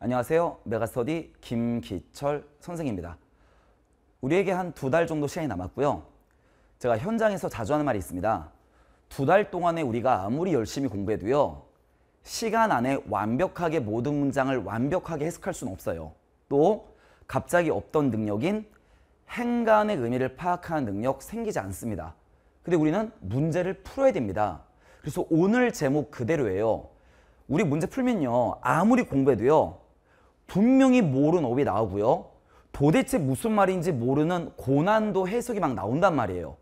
안녕하세요. 메가스터디 김기철 선생입니다. 우리에게 한 두 달 정도 시간이 남았고요. 제가 현장에서 자주 하는 말이 있습니다. 두 달 동안에 우리가 아무리 열심히 공부해도요. 시간 안에 완벽하게 모든 문장을 완벽하게 해석할 수는 없어요. 또 갑자기 없던 능력인 행간의 의미를 파악하는 능력 생기지 않습니다. 근데 우리는 문제를 풀어야 됩니다. 그래서 오늘 제목 그대로예요. 우리 문제 풀면요. 아무리 공부해도요. 분명히 모르는 업이 나오고요. 도대체 무슨 말인지 모르는 고난도 해석이 막 나온단 말이에요.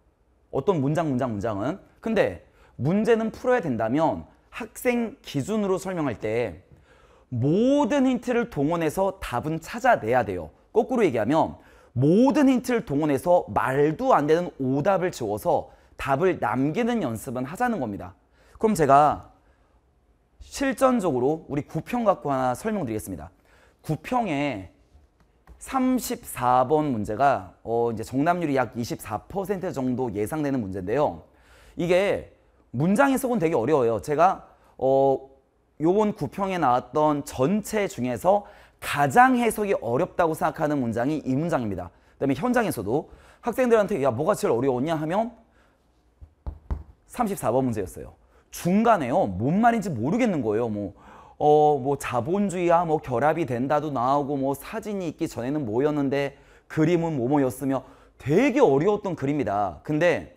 어떤 문장 문장 문장은. 근데 문제는 풀어야 된다면 학생 기준으로 설명할 때 모든 힌트를 동원해서 답은 찾아내야 돼요. 거꾸로 얘기하면 모든 힌트를 동원해서 말도 안 되는 오답을 지워서 답을 남기는 연습은 하자는 겁니다. 그럼 제가 실전적으로 우리 구평 갖고 하나 설명드리겠습니다. 9평에 34번 문제가 어 이제 정답률이 약 24% 정도 예상되는 문제인데요. 이게 문장 해석은 되게 어려워요. 제가 어 요번 9평에 나왔던 전체 중에서 가장 해석이 어렵다고 생각하는 문장이 이 문장입니다. 그다음에 현장에서도 학생들한테 야 뭐가 제일 어려웠냐 하면 34번 문제였어요. 중간에요. 뭔 말인지 모르겠는 거예요. 뭐 어, 뭐 자본주의와 뭐 결합이 된다도 나오고 뭐 사진이 있기 전에는 뭐였는데 그림은 뭐뭐였으며 되게 어려웠던 글입니다. 근데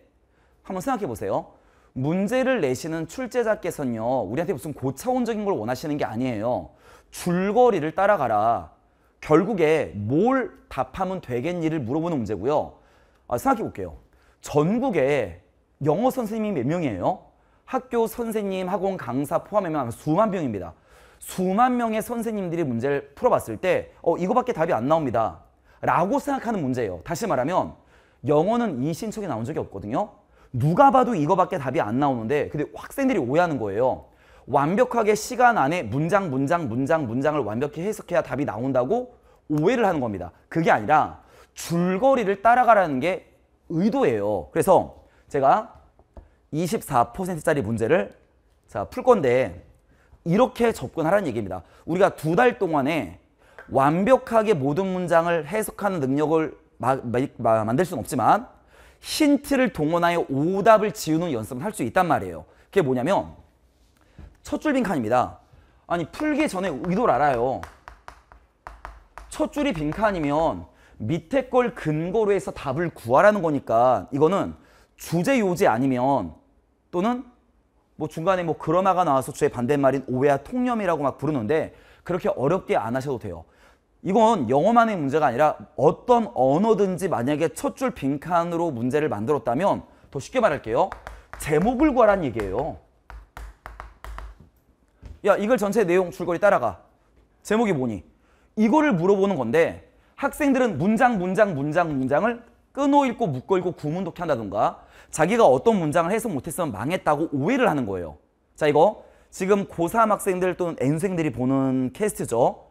한번 생각해 보세요. 문제를 내시는 출제자께서는요. 우리한테 무슨 고차원적인 걸 원하시는 게 아니에요. 줄거리를 따라가라. 결국에 뭘 답하면 되겠니를 물어보는 문제고요. 아, 생각해 볼게요. 전국에 영어 선생님이 몇 명이에요? 학교 선생님, 학원 강사 포함하면 수만 명입니다. 수만 명의 선생님들이 문제를 풀어봤을 때 어, 이거밖에 답이 안 나옵니다. 라고 생각하는 문제예요. 다시 말하면 영어는 이 신청이 나온 적이 없거든요. 누가 봐도 이거밖에 답이 안 나오는데 근데 학생들이 오해하는 거예요. 완벽하게 시간 안에 문장, 문장, 문장, 문장을 완벽히 해석해야 답이 나온다고 오해를 하는 겁니다. 그게 아니라 줄거리를 따라가라는 게 의도예요. 그래서 제가 24%짜리 문제를 자, 풀 건데 이렇게 접근하라는 얘기입니다. 우리가 두 달 동안에 완벽하게 모든 문장을 해석하는 능력을 마, 마, 마, 만들 수는 없지만 힌트를 동원하여 오답을 지우는 연습을 할 수 있단 말이에요. 그게 뭐냐면 첫 줄 빈칸입니다. 아니 풀기 전에 의도를 알아요. 첫 줄이 빈칸이면 밑에 걸 근거로 해서 답을 구하라는 거니까 이거는 주제 요지 아니면 또는 뭐 중간에 뭐 그러마가 나와서 주의 반대말인 오해와 통념이라고 막 부르는데 그렇게 어렵게 안 하셔도 돼요. 이건 영어만의 문제가 아니라 어떤 언어든지 만약에 첫 줄 빈칸으로 문제를 만들었다면 더 쉽게 말할게요. 제목을 구하란 얘기예요. 야 이걸 전체 내용 줄거리 따라가. 제목이 뭐니? 이거를 물어보는 건데 학생들은 문장 문장 문장 문장을 끊어읽고 묶어읽고 구문독해 한다든가 자기가 어떤 문장을 해석 못했으면 망했다고 오해를 하는 거예요. 자 이거 지금 고3 학생들 또는 N생들이 보는 캐스트죠.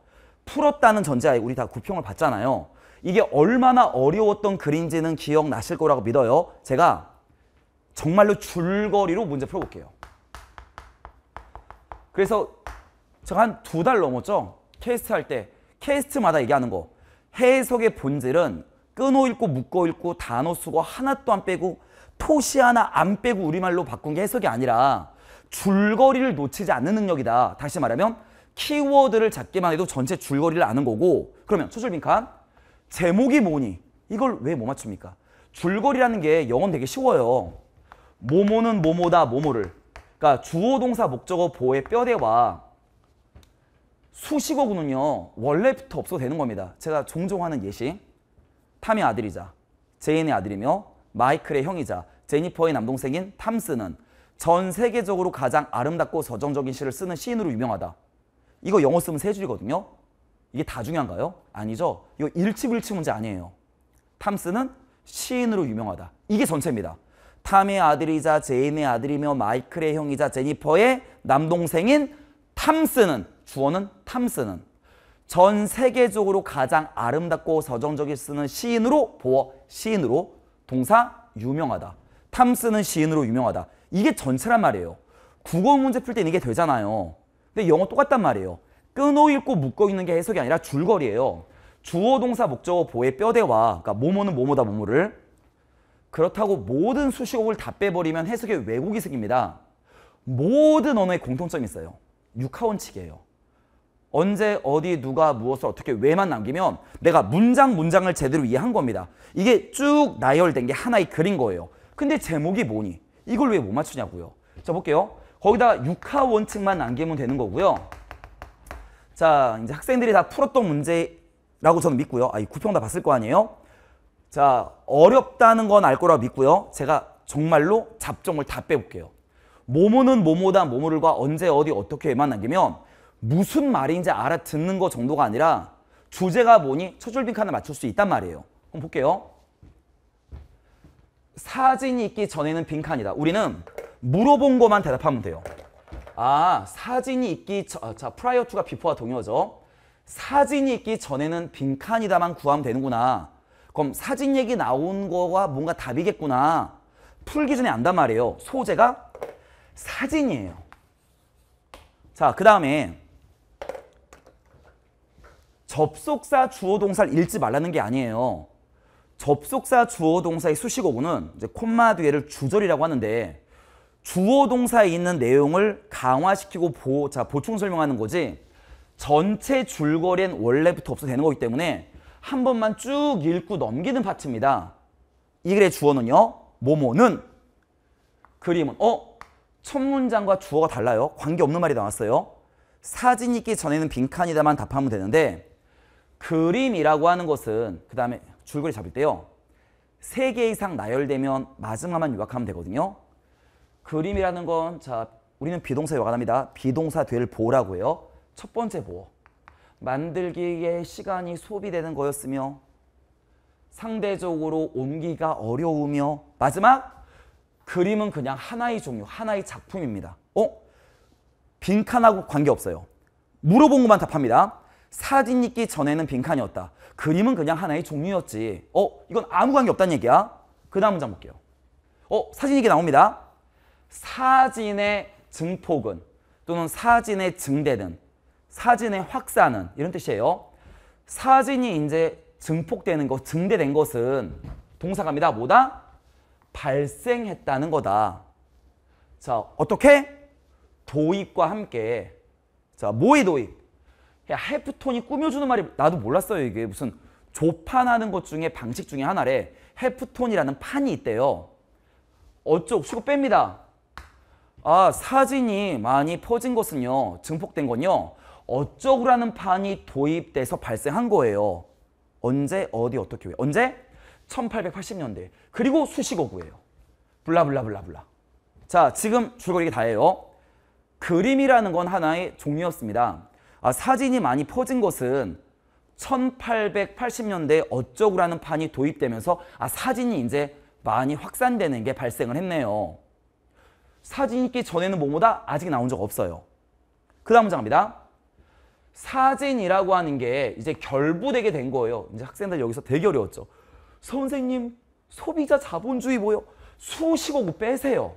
풀었다는 전제하에 우리 다 구평을 받잖아요. 이게 얼마나 어려웠던 글인지는 기억나실 거라고 믿어요. 제가 정말로 줄거리로 문제 풀어볼게요. 그래서 제가 한 두 달 넘었죠. 캐스트 할 때 캐스트마다 얘기하는 거. 해석의 본질은 끊어 읽고 묶어 읽고 단어 쓰고 하나도 안 빼고 토시 하나 안 빼고 우리말로 바꾼 게 해석이 아니라 줄거리를 놓치지 않는 능력이다. 다시 말하면 키워드를 잡기만 해도 전체 줄거리를 아는 거고 그러면 초줄빈칸 제목이 뭐니? 이걸 왜 못 맞춥니까? 줄거리라는 게 영어는 되게 쉬워요. 모모는 모모다 모모를 그러니까 주어 동사 목적어 보의 뼈대와 수식어군은요 원래부터 없어도 되는 겁니다. 제가 종종 하는 예시 탐의 아들이자 제인의 아들이며 마이클의 형이자 제니퍼의 남동생인 탐스는 전 세계적으로 가장 아름답고 서정적인 시를 쓰는 시인으로 유명하다. 이거 영어 쓰면 세 줄이거든요. 이게 다 중요한가요? 아니죠. 이거 일치불치 문제 아니에요. 탐스는 시인으로 유명하다. 이게 전체입니다. 탐의 아들이자 제인의 아들이며 마이클의 형이자 제니퍼의 남동생인 탐스는 주어는 탐스는 전 세계적으로 가장 아름답고 서정적이 쓰는 시인으로 보어 시인으로 동사 유명하다. 탐쓰는 시인으로 유명하다. 이게 전체란 말이에요. 국어 문제 풀땐 이게 되잖아요. 근데 영어 똑같단 말이에요. 끊어읽고 묶어있는 게 해석이 아니라 줄거리예요. 주어 동사 목적어 보의 뼈대와 그러니까 모모는 모모다 모모를 그렇다고 모든 수식어를 다 빼버리면 해석에 왜곡이 생깁니다. 모든 언어의 공통점이 있어요. 육하원칙이에요. 언제 어디 누가 무엇을 어떻게 왜만 남기면 내가 문장 문장을 제대로 이해한 겁니다. 이게 쭉 나열된 게 하나의 글인 거예요. 근데 제목이 뭐니? 이걸 왜 못 맞추냐고요. 자 볼게요. 거기다 육하 원칙만 남기면 되는 거고요. 자 이제 학생들이 다 풀었던 문제라고 저는 믿고요. 아, 이 구평 다 봤을 거 아니에요? 자 어렵다는 건 알거라 믿고요. 제가 정말로 잡종을 다 빼볼게요. 모모는 모모다 모모를과 언제 어디 어떻게만 남기면 무슨 말인지 알아듣는 거 정도가 아니라 주제가 뭐니 첫줄 빈칸을 맞출 수 있단 말이에요. 그럼 볼게요. 사진이 있기 전에는 빈칸이다. 우리는 물어본 것만 대답하면 돼요. 아, 사진이 있기 저, 아, 자, prior to가 before와 동요죠. 사진이 있기 전에는 빈칸이다만 구하면 되는구나. 그럼 사진 얘기 나온 거가 뭔가 답이겠구나. 풀기 전에 안단 말이에요. 소재가 사진이에요. 자, 그 다음에 접속사 주어 동사를 읽지 말라는 게 아니에요. 접속사 주어 동사의 수식어구는 이제 콤마 뒤에를 주절이라고 하는데 주어 동사에 있는 내용을 강화시키고 보, 자, 보충 설명하는 거지 전체 줄거리엔 원래부터 없어 되는 거기 때문에 한 번만 쭉 읽고 넘기는 파트입니다. 이 글의 주어는요. 모모는 그림은 어? 첫 문장과 주어가 달라요. 관계없는 말이 나왔어요. 사진 있기 전에는 빈칸이다만 답하면 되는데 그림이라고 하는 것은 그 다음에 줄거리 잡을 때요. 세 개 이상 나열되면 마지막만 요약하면 되거든요. 그림이라는 건자 우리는 비동사 요약합니다. 비동사 될 보라고 해요. 첫 번째 보. 만들기에 시간이 소비되는 거였으며 상대적으로 옮기가 어려우며 마지막 그림은 그냥 하나의 종류, 하나의 작품입니다. 어? 빈칸하고 관계없어요. 물어본 것만 답합니다. 사진 있기 전에는 빈칸이었다. 그림은 그냥 하나의 종류였지. 어? 이건 아무 관계 없다는 얘기야. 그 다음 문장 볼게요. 어? 사진 얘기 나옵니다. 사진의 증폭은 또는 사진의 증대는 사진의 확산은 이런 뜻이에요. 사진이 이제 증폭되는 것, 증대된 것은 동사갑니다. 뭐다? 발생했다는 거다. 자, 어떻게? 도입과 함께 자, 뭐의 도입? 해프톤이 꾸며주는 말이 나도 몰랐어요. 이게 무슨 조판하는 것 중에 방식 중에 하나래. 해프톤이라는 판이 있대요. 어쩌고 치고 뺍니다. 아 사진이 많이 퍼진 것은요. 증폭된 건요. 어쩌구라는 판이 도입돼서 발생한 거예요. 언제 어디 어떻게 왜? 언제? 1880년대. 그리고 수식어구예요. 블라블라블라블라. 자 지금 줄거리 다예요. 그림이라는 건 하나의 종류였습니다. 아, 사진이 많이 퍼진 것은 1880년대 어쩌구라는 판이 도입되면서 아, 사진이 이제 많이 확산되는 게 발생을 했네요. 사진 있기 전에는 뭐보다 아직 나온 적 없어요. 그 다음 문장입니다. 사진이라고 하는 게 이제 결부되게 된 거예요. 이제 학생들 여기서 되게 어려웠죠. 선생님 소비자 자본주의 뭐요? 수십억을 빼세요.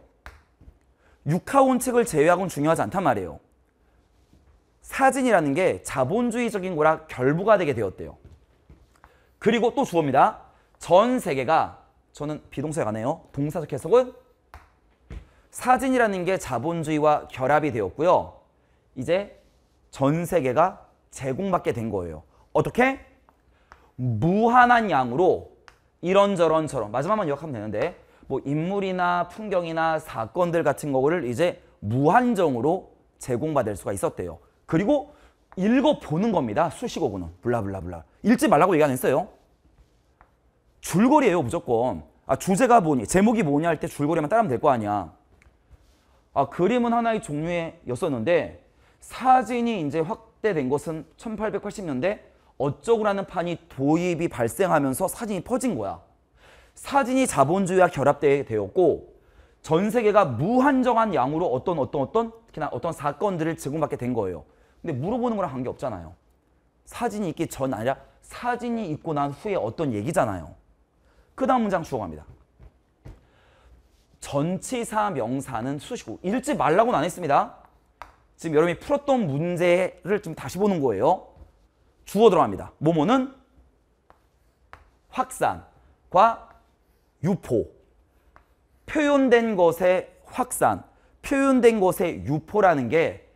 육하원칙을 제외하고는 중요하지 않단 말이에요. 사진이라는 게 자본주의적인 거라 결부가 되게 되었대요. 그리고 또 주어입니다. 전 세계가 저는 비동사가 아니에요. 동사적 해석은 사진이라는 게 자본주의와 결합이 되었고요. 이제 전 세계가 제공받게 된 거예요. 어떻게? 무한한 양으로 이런저런 저런 마지막만 요약하면 되는데 뭐 인물이나 풍경이나 사건들 같은 거를 이제 무한정으로 제공받을 수가 있었대요. 그리고 읽어보는 겁니다. 수식어구는. 블라블라블라. 읽지 말라고 얘기 안 했어요. 줄거리예요 무조건. 아, 주제가 뭐니 제목이 뭐냐 할 때 줄거리만 따르면 될 거 아니야. 아, 그림은 하나의 종류였었는데 사진이 이제 확대된 것은 1880년대 어쩌구라는 판이 도입이 발생하면서 사진이 퍼진 거야. 사진이 자본주의와 결합되었고 전 세계가 무한정한 양으로 어떤 어떤 어떤 특히나 어떤 사건들을 제공받게 된 거예요. 근데 물어보는 거랑 관계 없잖아요. 사진이 있기 전 아니라 사진이 있고 난 후에 어떤 얘기잖아요. 그 다음 문장 주어갑니다. 전치사 명사는 수식어. 읽지 말라고는 안 했습니다. 지금 여러분이 풀었던 문제를 좀 다시 보는 거예요. 주어 들어갑니다. 뭐뭐는 확산과 유포. 표현된 것의 확산, 표현된 것의 유포라는 게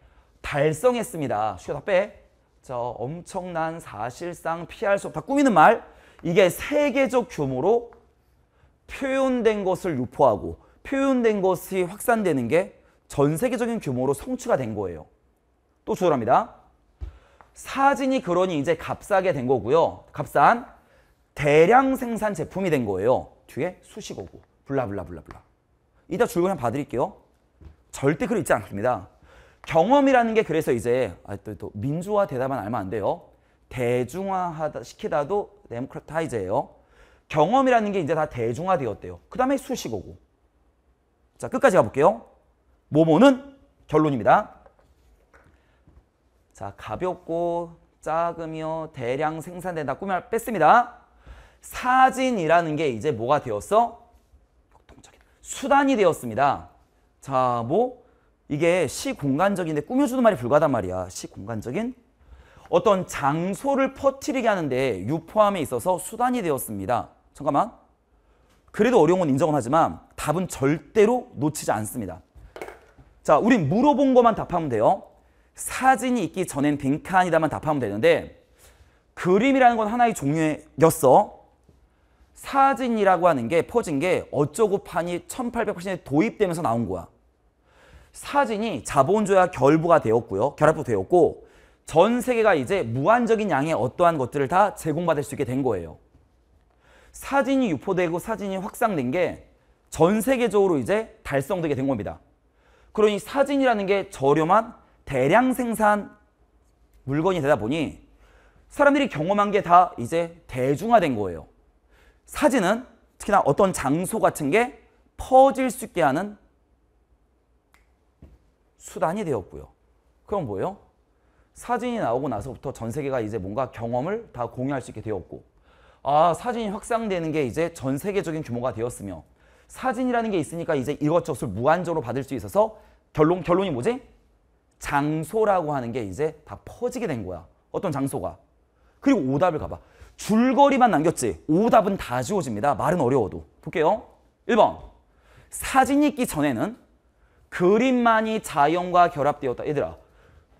달성했습니다. 쉬어 다 빼. 저 엄청난 사실상 피할 수 없다 꾸미는 말. 이게 세계적 규모로 표현된 것을 유포하고 표현된 것이 확산되는 게 전 세계적인 규모로 성취가 된 거예요. 또 조절합니다. 사진이 그러니 이제 값싸게 된 거고요. 값싼 대량 생산 제품이 된 거예요. 뒤에 수식어고 블라블라블라블라. 이따 줄거리 한번 봐드릴게요. 절대 그리 있지 않습니다. 경험이라는 게 그래서 이제 아, 또, 또 민주화 대답은 알면 안 돼요. 대중화 시키다도 데모크라타이즈예요. 경험이라는 게 이제 다 대중화되었대요. 그 다음에 수식어고. 자 끝까지 가볼게요. 모모는 결론입니다. 자 가볍고 작으며 대량 생산된다 꾸며 뺐습니다. 사진이라는 게 이제 뭐가 되었어? 수단이 되었습니다. 자, 뭐 이게 시공간적인데 꾸며주는 말이 불가하단 말이야. 시공간적인 어떤 장소를 퍼뜨리게 하는데 유포함에 있어서 수단이 되었습니다. 잠깐만. 그래도 어려운 건 인정은 하지만 답은 절대로 놓치지 않습니다. 자, 우린 물어본 것만 답하면 돼요. 사진이 있기 전엔 빈칸이다만 답하면 되는데 그림이라는 건 하나의 종류였어. 사진이라고 하는 게 퍼진 게 어쩌고 판이 1880년에 도입되면서 나온 거야. 사진이 자본주의와 결부가 되었고요. 결합도 되었고 전 세계가 이제 무한적인 양의 어떠한 것들을 다 제공받을 수 있게 된 거예요. 사진이 유포되고 사진이 확산된 게 전 세계적으로 이제 달성되게 된 겁니다. 그러니 사진이라는 게 저렴한 대량 생산 물건이 되다 보니 사람들이 경험한 게 다 이제 대중화된 거예요. 사진은 특히나 어떤 장소 같은 게 퍼질 수 있게 하는 수단이 되었고요. 그럼 뭐예요? 사진이 나오고 나서부터 전 세계가 이제 뭔가 경험을 다 공유할 수 있게 되었고 아 사진이 확산되는 게 이제 전 세계적인 규모가 되었으며 사진이라는 게 있으니까 이제 이것저것을 무한적으로 받을 수 있어서 결론, 결론이 뭐지? 장소라고 하는 게 이제 다 퍼지게 된 거야. 어떤 장소가. 그리고 오답을 가봐. 줄거리만 남겼지. 오답은 다 지워집니다. 말은 어려워도. 볼게요. 1번. 사진이 있기 전에는 그림만이 자연과 결합되었다. 얘들아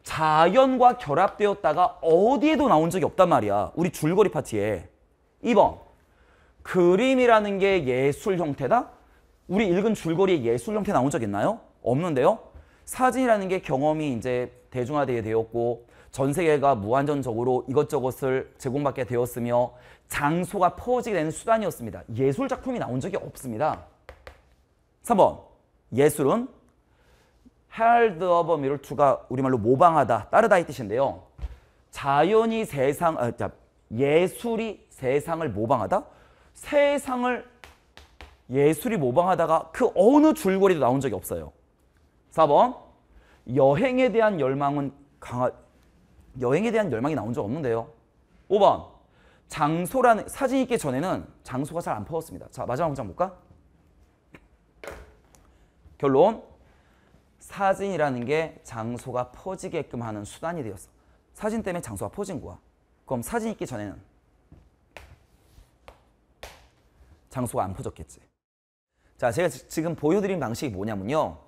자연과 결합되었다가 어디에도 나온 적이 없단 말이야. 우리 줄거리 파티에. 2번 그림이라는 게 예술 형태다? 우리 읽은 줄거리에 예술 형태 나온 적 있나요? 없는데요. 사진이라는 게 경험이 이제 대중화되게 되었고 전 세계가 무한전적으로 이것저것을 제공받게 되었으며 장소가 퍼지게 되는 수단이었습니다. 예술 작품이 나온 적이 없습니다. 3번 예술은 herald of a mirror to가 우리말로 모방하다, 따르다 이 뜻인데요. 자연이 세상, 아, 예술이 세상을 모방하다? 세상을 예술이 모방하다가 그 어느 줄거리도 나온 적이 없어요. 4번 여행에 대한 열망은 강하 여행에 대한 열망이 나온 적 없는데요. 5번 장소라는 사진 있기 전에는 장소가 잘 안 퍼졌습니다. 자 마지막 문장 볼까? 결론 사진이라는 게 장소가 퍼지게끔 하는 수단이 되었어. 사진 때문에 장소가 퍼진 거야. 그럼 사진 있기 전에는 장소가 안 퍼졌겠지. 자, 제가 지금 보여드린 방식이 뭐냐면요.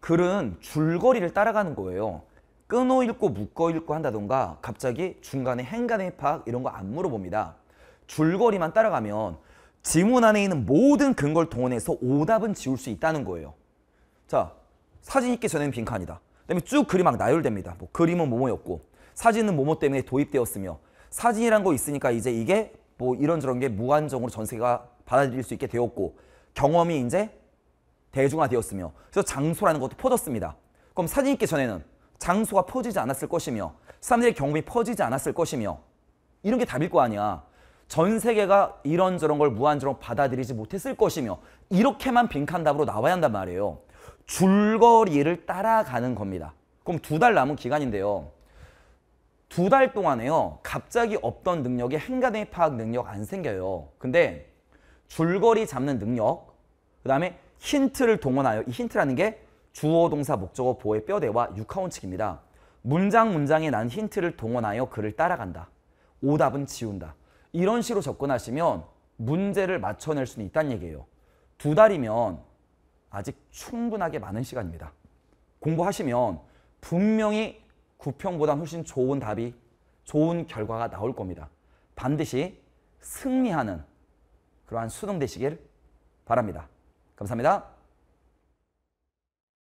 글은 줄거리를 따라가는 거예요. 끊어 읽고 묶어 읽고 한다던가 갑자기 중간에 행간의 파악 이런 거 안 물어봅니다. 줄거리만 따라가면 지문 안에 있는 모든 근거를 동원해서 오답은 지울 수 있다는 거예요. 자, 사진 있기 전에는 빈칸이다. 그다음에 쭉 글이 막 나열됩니다. 뭐 그림은 뭐뭐였고 사진은 뭐뭐 때문에 도입되었으며 사진이란 거 있으니까 이제 이게 뭐 이런저런 게 무한정으로 전세가 받아들일 수 있게 되었고 경험이 이제 대중화되었으며 그래서 장소라는 것도 퍼졌습니다. 그럼 사진 있기 전에는 장소가 퍼지지 않았을 것이며 사람들의 경험이 퍼지지 않았을 것이며 이런 게 답일 거 아니야. 전 세계가 이런저런 걸무한정으 받아들이지 못했을 것이며 이렇게만 빈칸 답으로 나와야 한단 말이에요. 줄거리를 따라가는 겁니다. 그럼 두 달 남은 기간인데요. 두 달 동안에요. 갑자기 없던 능력이 한가의 파악 능력 안 생겨요. 근데 줄거리 잡는 능력, 그 다음에 힌트를 동원하여 이 힌트라는 게 주어 동사 목적어 보의 뼈대와 육하원칙입니다. 문장 문장에 난 힌트를 동원하여 그를 따라간다. 오답은 지운다. 이런 식으로 접근하시면 문제를 맞춰낼 수는 있다는 얘기예요. 두 달이면 아직 충분하게 많은 시간입니다. 공부하시면 분명히 9평보다 훨씬 좋은 답이 좋은 결과가 나올 겁니다. 반드시 승리하는 그러한 수능 되시길 바랍니다. 감사합니다.